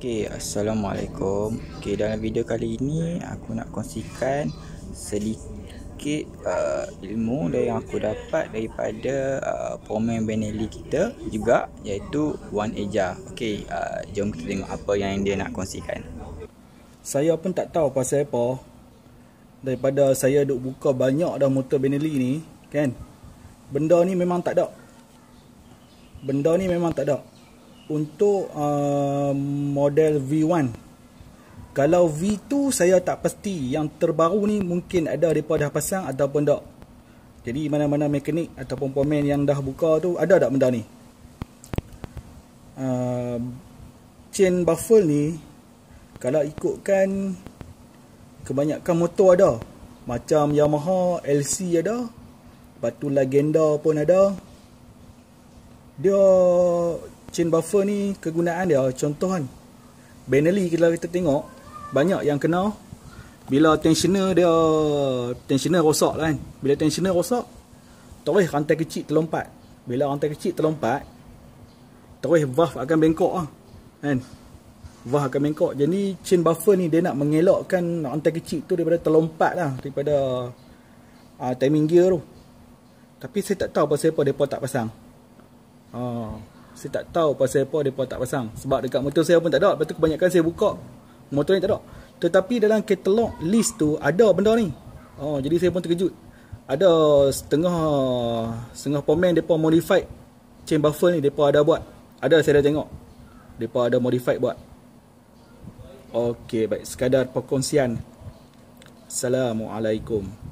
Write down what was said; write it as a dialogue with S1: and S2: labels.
S1: Okey, assalamualaikum.
S2: Okey, dalam video kali ini aku nak kongsikan sedikit uh, ilmu yang aku dapat daripada uh, pemain Benelli kita juga iaitu Wan Eja. Okey, uh, jom kita tengok apa yang dia nak kongsikan.
S1: Saya pun tak tahu pasal apa daripada saya duk buka banyak dah motor Benelli ni, kan? Benda ni memang tak ada. Benda ni memang tak ada untuk uh, model V1 kalau V2 saya tak pasti yang terbaru ni mungkin ada mereka dah pasang ataupun tak jadi mana-mana mekanik ataupun pomen yang dah buka tu ada tak benda ni uh, chain buffer ni kalau ikutkan kebanyakan motor ada macam Yamaha, LC ada lepas tu Legenda pun ada dia chain buffer ni kegunaan dia contoh kan Benelli kita kita tengok banyak yang kenal bila tensioner dia tensioner rosak lah kan bila tensioner rosak terus rantai kecil terlompat bila rantai kecil terlompat terus valve akan bengkok lah kan valve akan bengkok jadi chain buffer ni dia nak mengelakkan rantai kecil tu daripada terlompat lah daripada uh, timing gear tu tapi saya tak tahu pasal apa mereka tak pasang Oh. Uh. Saya tak tahu pasal apa depa tak pasang. Sebab dekat motor saya pun tak ada. Lepas tu kebanyakan saya buka motor ni tak ada. Tetapi dalam katalog list tu ada benda ni. Oh, jadi saya pun terkejut. Ada setengah setengah pemain depa modified chain buffer ni dia depa ada buat. Ada saya dah tengok. Dia Depa ada modified buat. Okay, baik sekadar perkongsian. Assalamualaikum.